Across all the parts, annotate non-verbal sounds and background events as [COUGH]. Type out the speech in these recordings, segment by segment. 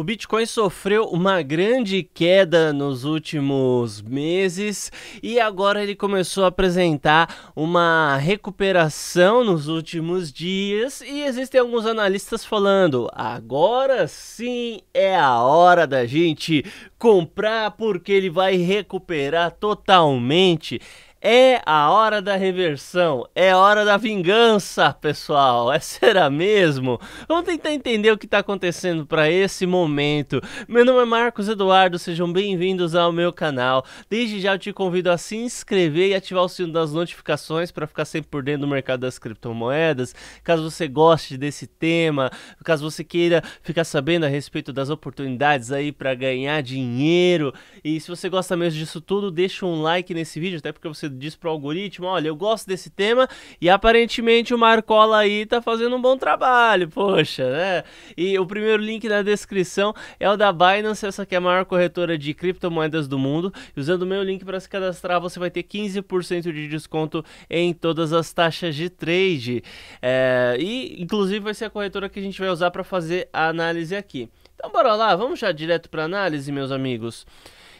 O Bitcoin sofreu uma grande queda nos últimos meses e agora ele começou a apresentar uma recuperação nos últimos dias e existem alguns analistas falando: agora sim é a hora da gente comprar porque ele vai recuperar totalmente. É a hora da reversão, é hora da vingança, pessoal. É será mesmo? Vamos tentar entender o que está acontecendo para esse momento. Meu nome é Marcos Eduardo, sejam bem-vindos ao meu canal. Desde já eu te convido a se inscrever e ativar o sino das notificações para ficar sempre por dentro do mercado das criptomoedas. Caso você goste desse tema, caso você queira ficar sabendo a respeito das oportunidades aí para ganhar dinheiro. E se você gosta mesmo disso tudo, deixa um like nesse vídeo, até porque você música, diz pro algoritmo, olha, eu gosto desse tema e aparentemente o Marcola aí tá fazendo um bom trabalho, poxa, né? E o primeiro link na descrição é o da Binance, essa que é a maior corretora de criptomoedas do mundo. Usando o meu link para se cadastrar, você vai ter 15% de desconto em todas as taxas de trade. É, e inclusive vai ser a corretora que a gente vai usar para fazer a análise aqui. Então bora lá, vamos já direto para análise, meus amigos.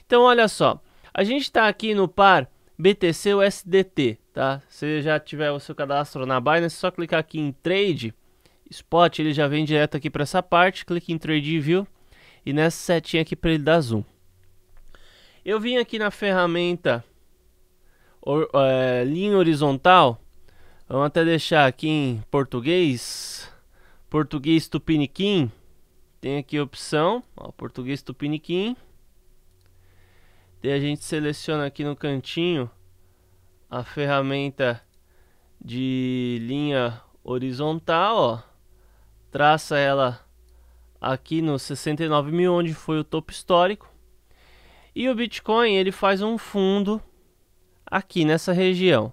Então olha só, a gente está aqui no par BTC USDT, tá? Se já tiver o seu cadastro na Binance, é só clicar aqui em Trade, Spot, ele já vem direto aqui para essa parte, clique em Trade View e nessa setinha aqui para ele dar zoom. Eu vim aqui na ferramenta or, eh, linha horizontal, vamos até deixar aqui em português, português tupiniquim, tem aqui a opção, ó, português tupiniquim, e a gente seleciona aqui no cantinho a ferramenta de linha horizontal, ó. Traça ela aqui no 69 mil, onde foi o topo histórico. E o Bitcoin, ele faz um fundo aqui nessa região,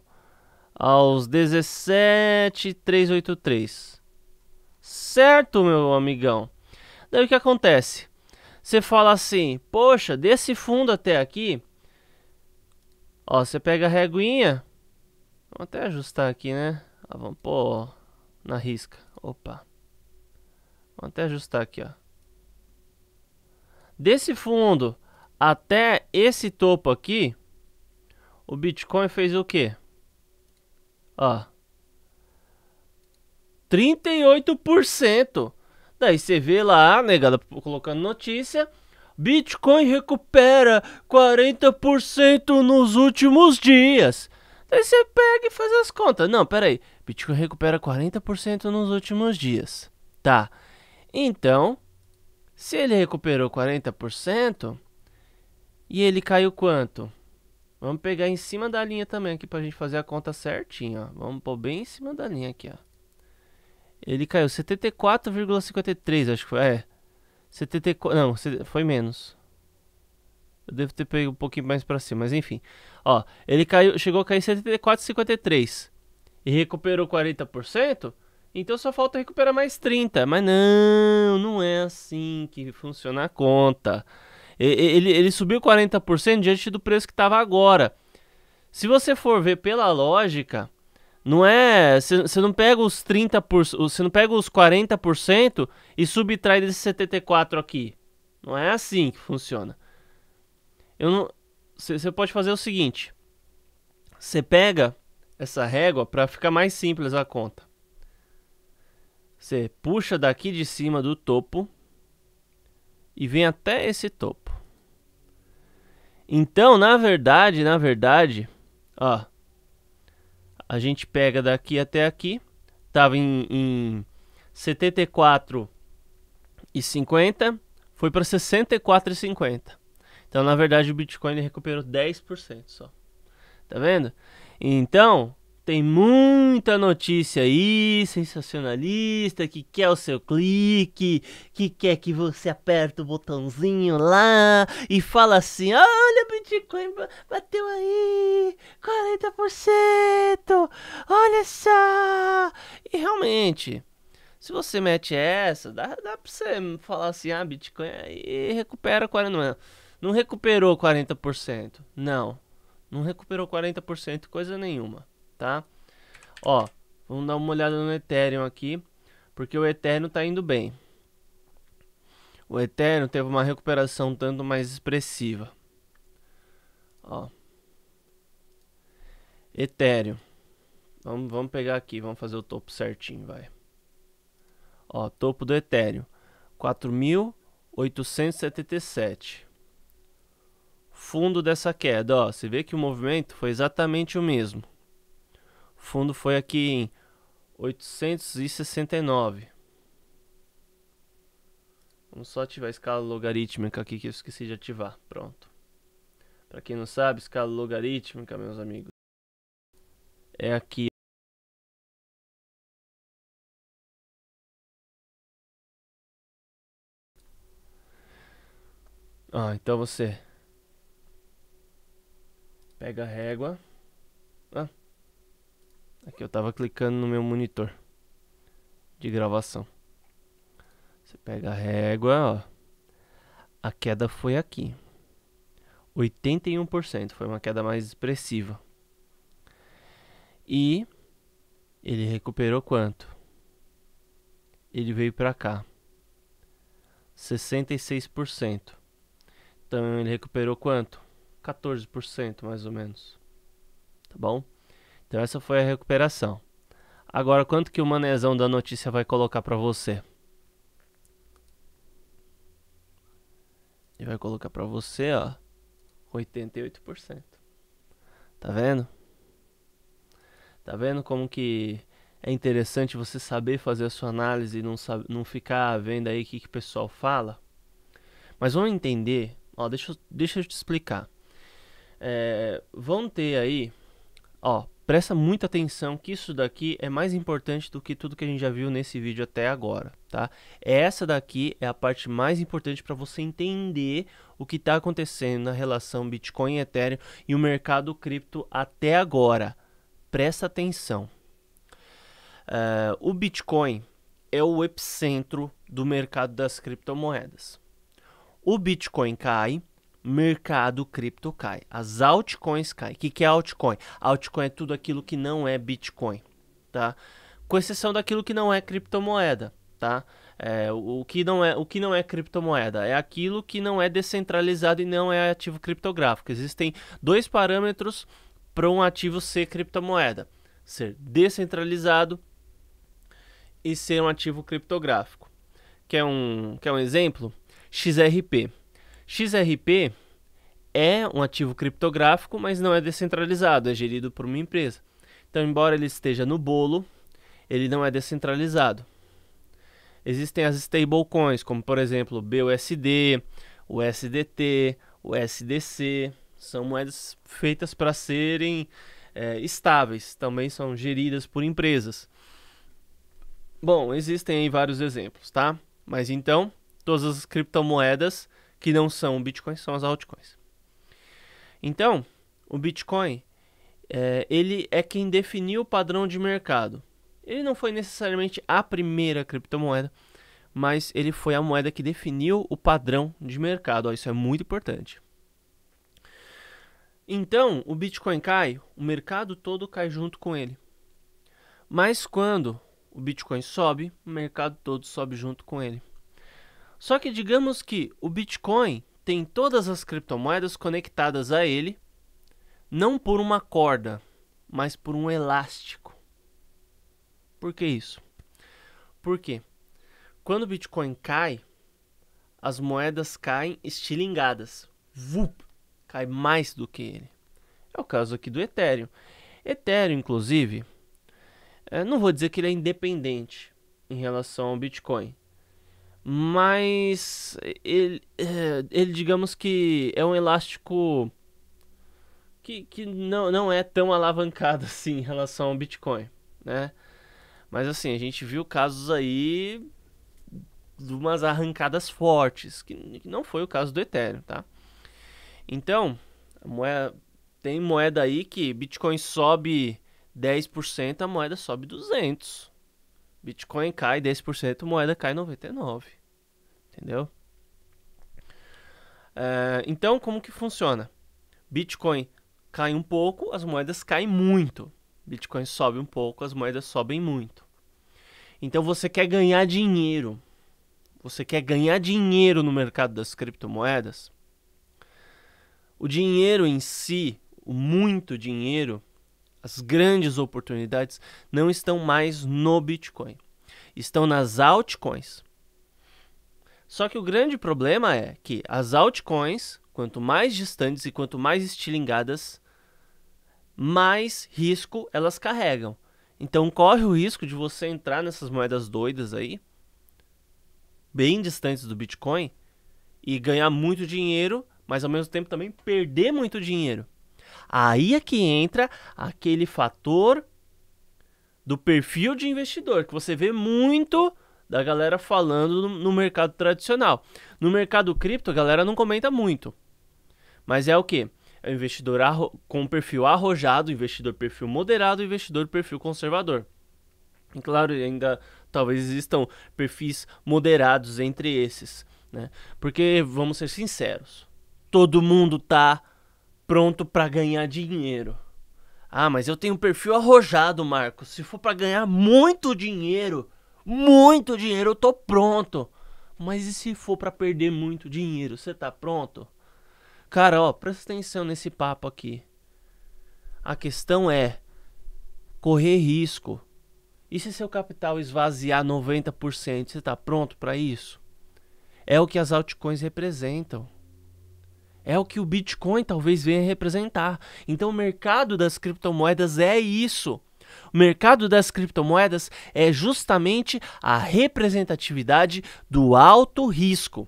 aos 17,383. Certo, meu amigão? Daí o que acontece? você fala assim, poxa, desse fundo até aqui, ó, você pega a reguinha, vamos até ajustar aqui, né? Ah, vamos pôr na risca, opa. Vamos até ajustar aqui, ó. Desse fundo até esse topo aqui, o Bitcoin fez o quê? Ó. 38%. Daí você vê lá, negada, colocando notícia. Bitcoin recupera 40% nos últimos dias. Daí você pega e faz as contas. Não, pera aí. Bitcoin recupera 40% nos últimos dias. Tá. Então, se ele recuperou 40% e ele caiu quanto? Vamos pegar em cima da linha também aqui pra gente fazer a conta certinha, ó. Vamos pôr bem em cima da linha aqui, ó. Ele caiu 74,53, acho que foi. É. 74, não, foi menos. Eu devo ter pego um pouquinho mais para cima, mas enfim. Ó, ele caiu, chegou a cair 74,53 e recuperou 40%, então só falta recuperar mais 30. Mas não, não é assim que funciona a conta. Ele, ele subiu 40% diante do preço que estava agora. Se você for ver pela lógica, não é. Você não pega os 30%. Você não pega os 40% e subtrai desse 74% aqui. Não é assim que funciona. Eu não. Você pode fazer o seguinte: você pega essa régua para ficar mais simples a conta. Você puxa daqui de cima do topo e vem até esse topo. Então, na verdade, na verdade, ó, a gente pega daqui até aqui, tava em, em 74,50, foi para 64,50. Então, na verdade, o Bitcoin recuperou 10% só. Tá vendo? Então, tem muita notícia aí, sensacionalista, que quer o seu clique, que quer que você aperte o botãozinho lá e fala assim: olha, Bitcoin bateu aí, 40%, olha só. E realmente, se você mete essa, dá, dá pra você falar assim: ah, Bitcoin aí recupera 40%. É, não, não recuperou 40%, não, não recuperou 40% coisa nenhuma tá? Ó, vamos dar uma olhada no Ethereum aqui, porque o Ethereum tá indo bem. O Ethereum teve uma recuperação tanto mais expressiva. Ó. Ethereum. Vamos, vamos pegar aqui, vamos fazer o topo certinho, vai. Ó, topo do Ethereum. 4.877. Fundo dessa queda, ó. Você vê que o movimento foi exatamente o mesmo fundo foi aqui em 869. Vamos só ativar a escala logarítmica aqui que eu esqueci de ativar. Pronto. Para quem não sabe, escala logarítmica, meus amigos, é aqui Ah, então você pega a régua. Ah. Aqui é eu tava clicando no meu monitor de gravação. Você pega a régua, ó. A queda foi aqui. 81%, foi uma queda mais expressiva. E ele recuperou quanto? Ele veio para cá. 66%. Então ele recuperou quanto? 14% mais ou menos. Tá bom? Então essa foi a recuperação. Agora, quanto que o manezão da notícia vai colocar para você? Ele vai colocar para você, ó, 88%. Tá vendo? Tá vendo como que é interessante você saber fazer a sua análise e não, sabe, não ficar vendo aí o que, que o pessoal fala? Mas vamos entender, ó, deixa, deixa eu te explicar. É, vão ter aí, ó, Presta muita atenção que isso daqui é mais importante do que tudo que a gente já viu nesse vídeo até agora, tá? Essa daqui é a parte mais importante para você entender o que está acontecendo na relação Bitcoin e Ethereum e o mercado cripto até agora. Presta atenção. Uh, o Bitcoin é o epicentro do mercado das criptomoedas. O Bitcoin cai, mercado cripto cai. As altcoins caem. O que, que é altcoin? Altcoin é tudo aquilo que não é Bitcoin, tá? Com exceção daquilo que não é criptomoeda, tá? É, o, que não é, o que não é criptomoeda é aquilo que não é descentralizado e não é ativo criptográfico. Existem dois parâmetros para um ativo ser criptomoeda: ser descentralizado e ser um ativo criptográfico. Quer um, quer um exemplo? XRP. XRP é um ativo criptográfico, mas não é descentralizado, é gerido por uma empresa. Então, embora ele esteja no bolo, ele não é descentralizado. Existem as stablecoins, como por exemplo BUSD, o SDT, o SDC, são moedas feitas para serem é, estáveis, também são geridas por empresas. Bom, existem aí vários exemplos, tá? Mas então, todas as criptomoedas que não são bitcoins, são as altcoins. Então, o Bitcoin, é, ele é quem definiu o padrão de mercado. Ele não foi necessariamente a primeira criptomoeda, mas ele foi a moeda que definiu o padrão de mercado. Ó, isso é muito importante. Então, o Bitcoin cai, o mercado todo cai junto com ele. Mas quando o Bitcoin sobe, o mercado todo sobe junto com ele. Só que digamos que o Bitcoin tem todas as criptomoedas conectadas a ele, não por uma corda, mas por um elástico. Por que isso? Porque quando o Bitcoin cai, as moedas caem estilingadas. Vup, cai mais do que ele. É o caso aqui do Ethereum. Ethereum, inclusive, eh, não vou dizer que ele é independente em relação ao Bitcoin mas ele, é, ele digamos que é um elástico que, que não, não é tão alavancado [LAUGHS] assim em relação ao Bitcoin, né? Mas assim, a gente viu casos aí de umas arrancadas fortes, que não foi o caso do Ethereum, tá? Então, moeda, tem moeda aí que Bitcoin sobe 10%, a moeda sobe 200%. Bitcoin cai 10%, moeda cai 99%. Entendeu? É, então, como que funciona? Bitcoin cai um pouco, as moedas caem muito. Bitcoin sobe um pouco, as moedas sobem muito. Então você quer ganhar dinheiro. Você quer ganhar dinheiro no mercado das criptomoedas? O dinheiro em si, o muito dinheiro, as grandes oportunidades não estão mais no Bitcoin, estão nas altcoins. Só que o grande problema é que as altcoins, quanto mais distantes e quanto mais estilingadas, mais risco elas carregam. Então corre o risco de você entrar nessas moedas doidas aí, bem distantes do Bitcoin, e ganhar muito dinheiro, mas ao mesmo tempo também perder muito dinheiro. Aí é que entra aquele fator do perfil de investidor, que você vê muito da galera falando no, mercado tradicional. No mercado cripto, a galera não comenta muito. Mas é o que? É o investidor com perfil arrojado, investidor perfil moderado, investidor perfil conservador. E claro, ainda talvez existam perfis moderados entre esses, né? Porque vamos ser sinceros, todo mundo está pronto para ganhar dinheiro. Ah, mas eu tenho um perfil arrojado, Marcos. Se for para ganhar muito dinheiro, muito dinheiro, eu tô pronto. Mas e se for para perder muito dinheiro, você tá pronto? Cara, ó, presta atenção nesse papo aqui. A questão é correr risco. E se seu capital esvaziar 90%, você tá pronto para isso? É o que as altcoins representam. É o que o Bitcoin talvez venha representar. Então, o mercado das criptomoedas é isso. O mercado das criptomoedas é justamente a representatividade do alto risco.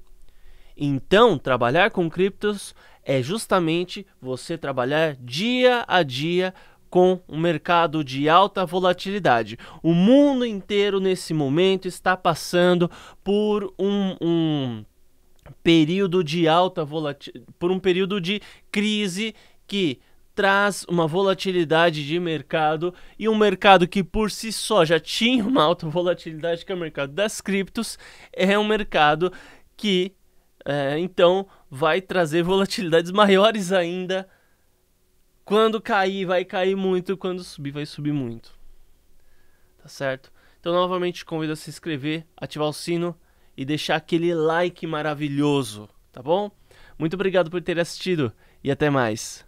Então, trabalhar com criptos é justamente você trabalhar dia a dia com um mercado de alta volatilidade. O mundo inteiro nesse momento está passando por um, um período de alta volatilidade, por um período de crise que traz uma volatilidade de mercado e um mercado que por si só já tinha uma alta volatilidade, que é o mercado das criptos, é um mercado que é, então vai trazer volatilidades maiores ainda. Quando cair, vai cair muito, quando subir, vai subir muito. Tá certo? Então, novamente, convido a se inscrever, ativar o sino e deixar aquele like maravilhoso, tá bom? Muito obrigado por ter assistido e até mais.